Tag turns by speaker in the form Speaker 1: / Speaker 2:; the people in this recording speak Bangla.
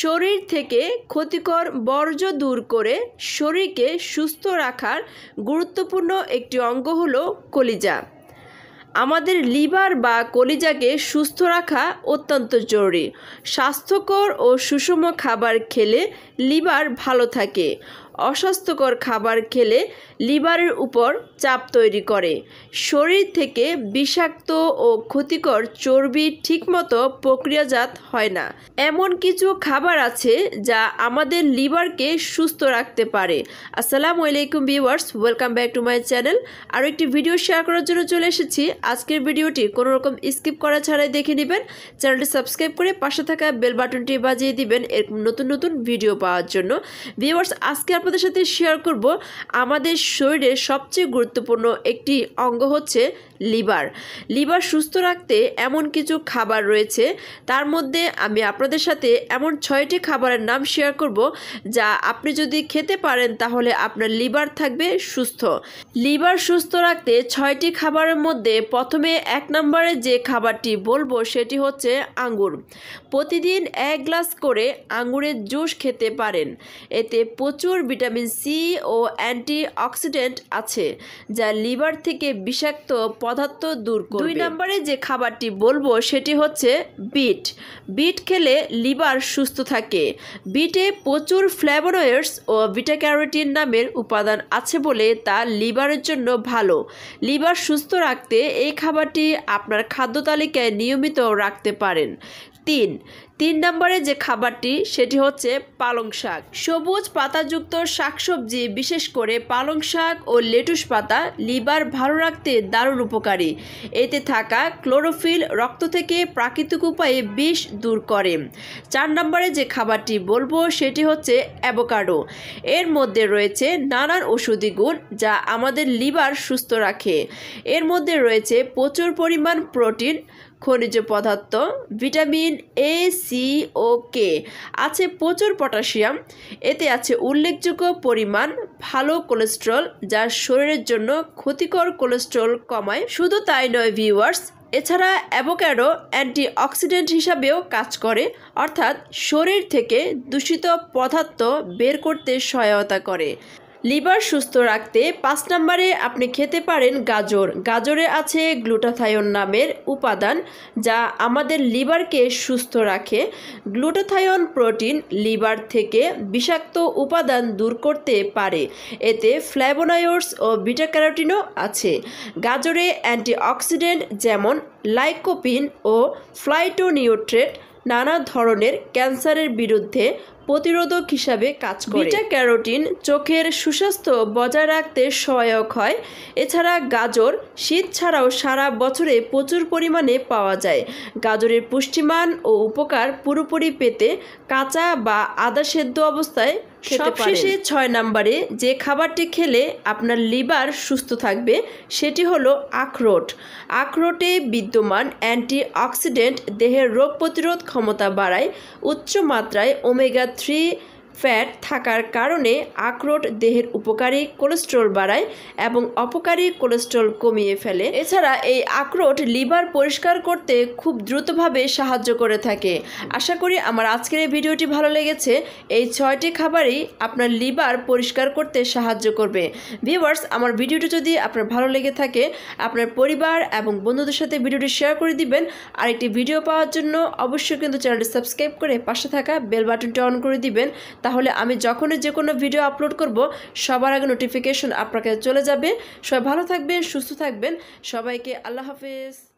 Speaker 1: শরীর থেকে ক্ষতিকর বর্জ্য দূর করে শরীরকে সুস্থ রাখার গুরুত্বপূর্ণ একটি অঙ্গ হলো কলিজা আমাদের লিভার বা কলিজাকে সুস্থ রাখা অত্যন্ত জরুরি স্বাস্থ্যকর ও সুষম খাবার খেলে লিভার ভালো থাকে অস্বাস্থ্যকর খাবার খেলে লিভারের উপর চাপ তৈরি করে শরীর থেকে বিষাক্ত ও ক্ষতিকর চর্বি ঠিকমতো প্রক্রিয়াজাত হয় না এমন কিছু খাবার আছে যা আমাদের লিভারকে সুস্থ রাখতে পারে আসসালামু আলাইকুম viewers welcome back to my channel আরও একটি ভিডিও শেয়ার করার জন্য চলে এসেছি আজকের ভিডিওটি কোনো রকম স্কিপ করা ছাড়াই দেখে নেবেন চ্যানেলটি সাবস্ক্রাইব করে পাশে থাকা বেল বাটনটি বাজিয়ে দিবেন এরকম নতুন নতুন ভিডিও পাওয়ার জন্য ভিউয়ার্স আজকে আপনাদের সাথে শেয়ার করব আমাদের শরীরের সবচেয়ে গুরুত্বপূর্ণ একটি অঙ্গ হচ্ছে লিভার লিভার সুস্থ রাখতে এমন কিছু খাবার রয়েছে তার মধ্যে আমি আপনাদের সাথে এমন ছয়টি খাবারের নাম শেয়ার করব যা আপনি যদি খেতে পারেন তাহলে আপনার লিভার থাকবে সুস্থ লিভার সুস্থ রাখতে ছয়টি খাবারের মধ্যে প্রথমে এক নম্বরে যে খাবারটি বলবো সেটি হচ্ছে আঙ্গুর প্রতিদিন এক গ্লাস করে আঙ্গুরের জুস খেতে পারেন এতে প্রচুর ভিটামিন সি ও অ্যান্টিঅক্সিডেন্ট আছে যা লিভার থেকে বিষাক্ত পদার্থ দূর করে দুই নম্বরে যে খাবারটি বলবো সেটি হচ্ছে বিট বিট খেলে লিভার সুস্থ থাকে বিটে প্রচুর ফ্ল্যাভোনয়েডস ও বিটা ক্যারোটিন নামের উপাদান আছে বলে তা লিভারের জন্য ভালো লিভার সুস্থ রাখতে এই খাবারটি আপনার খাদ্য তালিকায় নিয়মিত রাখতে পারেন তিন তিন নম্বরে যে খাবারটি সেটি হচ্ছে পালং শাক সবুজ পাতাযুক্ত শাকসবজি বিশেষ করে পালং শাক ও লেটুস পাতা লিভার ভালো রাখতে দারুণ উপকারী এতে থাকা ক্লোরোফিল রক্ত থেকে প্রাকৃতিক উপায়ে বিষ দূর করে চার নম্বরে যে খাবারটি বলবো সেটি হচ্ছে অ্যাবোকাডো এর মধ্যে রয়েছে নানান ওষুধি গুণ যা আমাদের লিভার সুস্থ রাখে এর মধ্যে রয়েছে প্রচুর পরিমাণ প্রোটিন খনিজ পদার্থ ভিটামিন এ সি ও কে আছে প্রচুর পটাশিয়াম এতে আছে উল্লেখযোগ্য পরিমাণ ভালো কোলেস্ট্রল যা শরীরের জন্য ক্ষতিকর কোলেস্ট্রল কমায় শুধু তাই নয় ভিউয়ার্স এছাড়া অ্যাভোক্যাডো অ্যান্টিঅক্সিডেন্ট হিসাবেও কাজ করে অর্থাৎ শরীর থেকে দূষিত পদার্থ বের করতে সহায়তা করে লিভার সুস্থ রাখতে পাঁচ নম্বরে আপনি খেতে পারেন গাজর গাজরে আছে গ্লুটাথায়ন নামের উপাদান যা আমাদের লিভারকে সুস্থ রাখে গ্লুটাথায়ন প্রোটিন লিভার থেকে বিষাক্ত উপাদান দূর করতে পারে এতে ফ্ল্যাবোনায়োডস ও বিটা ক্যারোটিনও আছে গাজরে অ্যান্টিঅক্সিডেন্ট যেমন লাইকোপিন ও ফ্লাইটোনিউট্রেট নানা ধরনের ক্যান্সারের বিরুদ্ধে প্রতিরোধক হিসাবে কাজ করে বিটা ক্যারোটিন চোখের সুস্বাস্থ্য বজায় রাখতে সহায়ক হয় এছাড়া গাজর শীত ছাড়াও সারা বছরে প্রচুর পরিমাণে পাওয়া যায় গাজরের পুষ্টিমান ও উপকার পুরোপুরি পেতে কাঁচা বা আদা সেদ্ধ অবস্থায় সবশেষে ছয় নাম্বারে যে খাবারটি খেলে আপনার লিভার সুস্থ থাকবে সেটি হলো আখরোট আখরোটে বিদ্যমান অ্যান্টি অক্সিডেন্ট দেহের রোগ প্রতিরোধ ক্ষমতা বাড়ায় উচ্চ মাত্রায় ওমেগা থ্রি ফ্যাট থাকার কারণে আখরোট দেহের উপকারী কোলেস্ট্রল বাড়ায় এবং অপকারী কোলেস্ট্রল কমিয়ে ফেলে এছাড়া এই আখরোট লিভার পরিষ্কার করতে খুব দ্রুতভাবে সাহায্য করে থাকে আশা করি আমার আজকের এই ভিডিওটি ভালো লেগেছে এই ছয়টি খাবারই আপনার লিভার পরিষ্কার করতে সাহায্য করবে ভিউয়ার্স আমার ভিডিওটি যদি আপনার ভালো লেগে থাকে আপনার পরিবার এবং বন্ধুদের সাথে ভিডিওটি শেয়ার করে দিবেন আর একটি ভিডিও পাওয়ার জন্য অবশ্যই কিন্তু চ্যানেলটি সাবস্ক্রাইব করে পাশে থাকা বেল বাটনটি অন করে দিবেন তাহলে আমি যখনই যে কোনো ভিডিও আপলোড করব সবার আগে নোটিফিকেশন আপনার চলে যাবে সবাই ভালো থাকবেন সুস্থ থাকবেন সবাইকে আল্লাহ হাফেজ